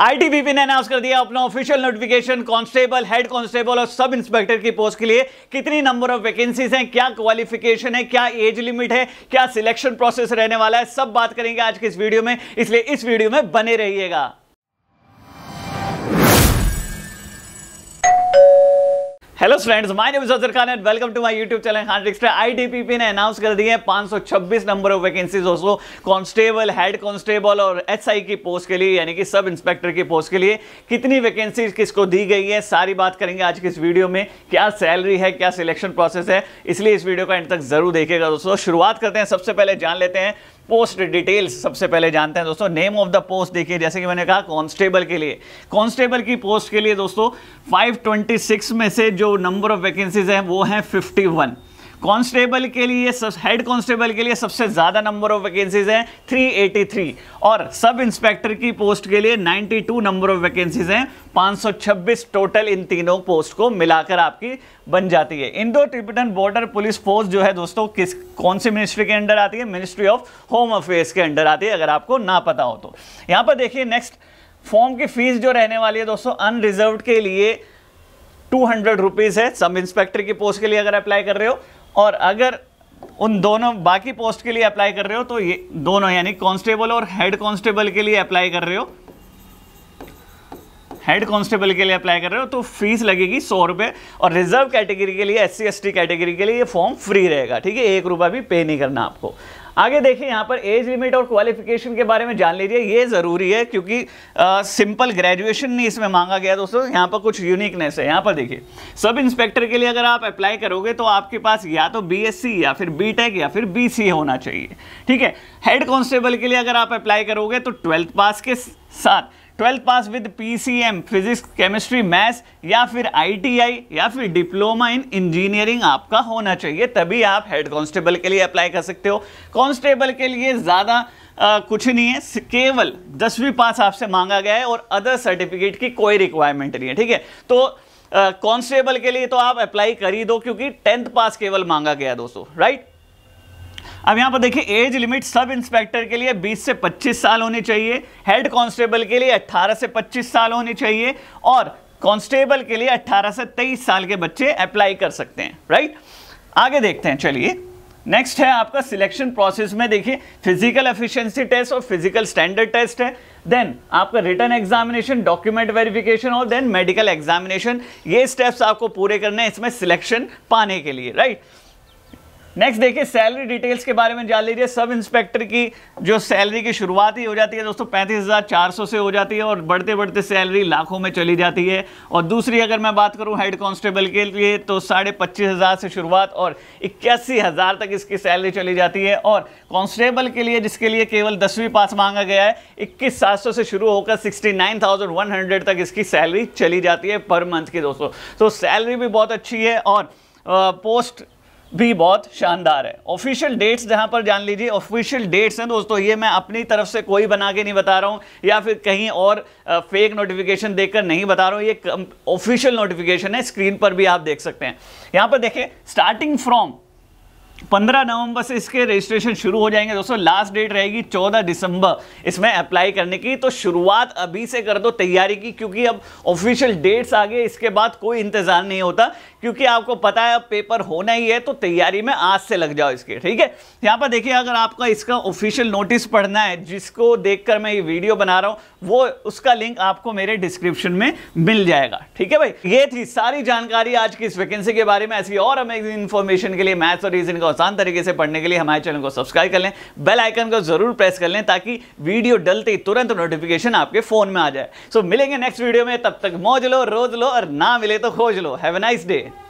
ITBP ने announce कर दिया अपना official notification constable head constable और सब इंस्पेक्टर की पोस्ट के लिए कितनी नंबर ऑफ वैकेंसीज हैं क्या क्वालिफिकेशन है क्या एज लिमिट है क्या सिलेक्शन प्रोसेस रहने वाला है सब बात करेंगे आज के इस वीडियो में इसलिए इस वीडियो में बने रहिएगा hello friends my name is Azhar Khan and welcome to my YouTube channel Khan extra ITBP ने अनाउंस कर दिए हैं 526 नंबर ऑफ वैकेंसीज दोस्तों कांस्टेबल हेड कांस्टेबल और एसआई की पोस्ट के लिए यानी कि सब इंस्पेक्टर की पोस्ट के लिए कितनी वैकेंसीज किसको दी गई है सारी बात करेंगे आज की इस वीडियो में क्या सैलरी है क्या सिलेक्शन प्रोसेस है इसलिए इस वीडियो का एंड तक जरूर देखिएगा दोस्तों शुरुआत करते हैं सबसे पहले जान लेते हैं पोस्ट डिटेल्स सबसे पहले जानते हैं दोस्तों नेम ऑफ द पोस्ट देखिए जैसे कि मैंने कहा कांस्टेबल के लिए कांस्टेबल की पोस्ट के लिए दोस्तों 526 में से जो नंबर ऑफ वैकेंसीज हैं वो हैं 51 कांस्टेबल के लिए हेड कांस्टेबल के लिए सबसे ज़्यादा नंबर ऑफ वैकेंसीज हैं 383 और सब इंस्पेक्टर की पोस्ट के लिए 92 नंबर ऑफ वैकेंसीज हैं 526 टोटल इन तीनों पोस्ट को मिलाकर आपकी बन जाती है Indo Tibetan border police force जो है दोस्तों किस कौन से मिनिस्ट्री के अंडर आती है मिनिस्ट्री ऑफ होम अफेयर्स के अंडर आती है अगर आपको ना पता हो तो यहाँ पर देखिए नेक्स्ट फॉर्म की फीस जो रहने वाली है दोस्तों अनरिजर्व के लिए टू हंड्रेड रुपीज़ है सब इंस्पेक्टर की पोस्ट के लिए अगर अप्लाई कर रहे हो और अगर उन दोनों बाकी पोस्ट के लिए अप्लाई कर रहे हो तो ये दोनों यानी कांस्टेबल और हेड कांस्टेबल के लिए अप्लाई कर रहे हो हेड कांस्टेबल के लिए अप्लाई कर रहे हो तो फीस लगेगी सौ रुपये और रिजर्व कैटेगरी के लिए एस सी कैटेगरी के लिए ये फॉर्म फ्री रहेगा ठीक है एक रुपया भी पे नहीं करना आपको आगे देखिए यहाँ पर एज लिमिट और क्वालिफिकेशन के बारे में जान लीजिए ये ज़रूरी है क्योंकि सिंपल ग्रेजुएशन नहीं इसमें मांगा गया दोस्तों यहाँ पर कुछ यूनिकनेस है यहाँ पर देखिए सब इंस्पेक्टर के लिए अगर आप अप्लाई करोगे तो आपके पास या तो बी या फिर बी या फिर बी होना चाहिए ठीक है हेड कॉन्स्टेबल के लिए अगर आप अप्लाई करोगे तो ट्वेल्थ पास के साथ twelfth pass with PCM physics chemistry maths या फिर आईटीआई या फिर डिप्लोमा इन इंजीनियरिंग आपका होना चाहिए तभी आप हेड कांस्टेबल के लिए अप्लाई कर सकते हो कांस्टेबल के लिए ज़्यादा कुछ नहीं है केवल दसवीं पास आपसे मांगा गया है और अदर सर्टिफिकेट की कोई रिक्वायरमेंट नहीं है ठीक है तो कांस्टेबल के लिए तो आप अप्लाई कर ही दो क्योंकि टेंथ पास केवल मांगा गया दोस्तों राइट अब यहाँ पर देखिए एज लिमिट सब इंस्पेक्टर के लिए 20 से 25 साल होनी चाहिए हेड कांस्टेबल के लिए 18 से 25 साल होनी चाहिए और कांस्टेबल के लिए 18 से 23 साल के बच्चे अप्लाई कर सकते हैं राइट आगे देखते हैं चलिए नेक्स्ट है आपका सिलेक्शन प्रोसेस में देखिए फिजिकल एफिशिएंसी टेस्ट और फिजिकल स्टैंडर्ड टेस्ट है देन आपका रिटर्न एग्जामिनेशन डॉक्यूमेंट वेरिफिकेशन और देन मेडिकल एग्जामिनेशन ये स्टेप्स आपको पूरे करने हैं इसमें सिलेक्शन पाने के लिए राइट right? नेक्स्ट देखिए सैलरी डिटेल्स के बारे में जान लीजिए सब इंस्पेक्टर की जो सैलरी की शुरुआत ही हो जाती है दोस्तों पैंतीस हज़ार चार सौ से हो जाती है और बढ़ते बढ़ते सैलरी लाखों में चली जाती है और दूसरी अगर मैं बात करूँ हेड कांस्टेबल के लिए तो साढ़े पच्चीस हज़ार से शुरुआत और इक्यासी हज़ार तक इसकी सैलरी चली जाती है और कॉन्स्टेबल के लिए जिसके लिए केवल दसवीं पास मांगा गया है इक्कीस सात सौ से शुरू होकर sixty nine thousand one hundred तक इसकी सैलरी चली जाती है पर मंथ की दोस्तों तो सैलरी भी बहुत अच्छी है और पोस्ट uh, भी बहुत शानदार है ऑफिशियल डेट्स जहां पर जान लीजिए ऑफिशियल डेट्स हैं दोस्तों ये मैं अपनी तरफ से कोई बना के नहीं बता रहा हूँ या फिर कहीं और फेक नोटिफिकेशन देकर नहीं बता रहा हूँ ये ऑफिशियल नोटिफिकेशन है स्क्रीन पर भी आप देख सकते हैं यहाँ पर देखें स्टार्टिंग फ्रॉम पंद्रह नवंबर से इसके रजिस्ट्रेशन शुरू हो जाएंगे दोस्तों लास्ट डेट रहेगी चौदह दिसंबर इसमें अप्लाई करने की तो शुरुआत अभी से कर दो तैयारी की क्योंकि अब ऑफिशियल डेट्स आ गए इसके बाद कोई इंतजार नहीं होता क्योंकि आपको पता है अब पेपर होना ही है तो तैयारी में आज से लग जाओ इसके ठीक है यहाँ पर देखिए अगर आपका इसका ऑफिशियल नोटिस पढ़ना है जिसको देख मैं ये वीडियो बना रहा हूँ वो उसका लिंक आपको मेरे डिस्क्रिप्शन में मिल जाएगा ठीक है भाई ये थी सारी जानकारी आज की इस वैकेंसी के बारे में ऐसी और अमेजिंग इन्फॉर्मेशन के लिए मैथ्स और रीजन का आसान तरीके से पढ़ने के लिए हमारे चैनल को सब्सक्राइब कर लें बेल आइकन को जरूर प्रेस कर लें ताकि वीडियो डलते ही तुरंत नोटिफिकेशन आपके फोन में आ जाए सो so, मिलेंगे नेक्स्ट वीडियो में तब तक मौज लो रोज लो और ना मिले तो खोज लो हैव अ नाइस डे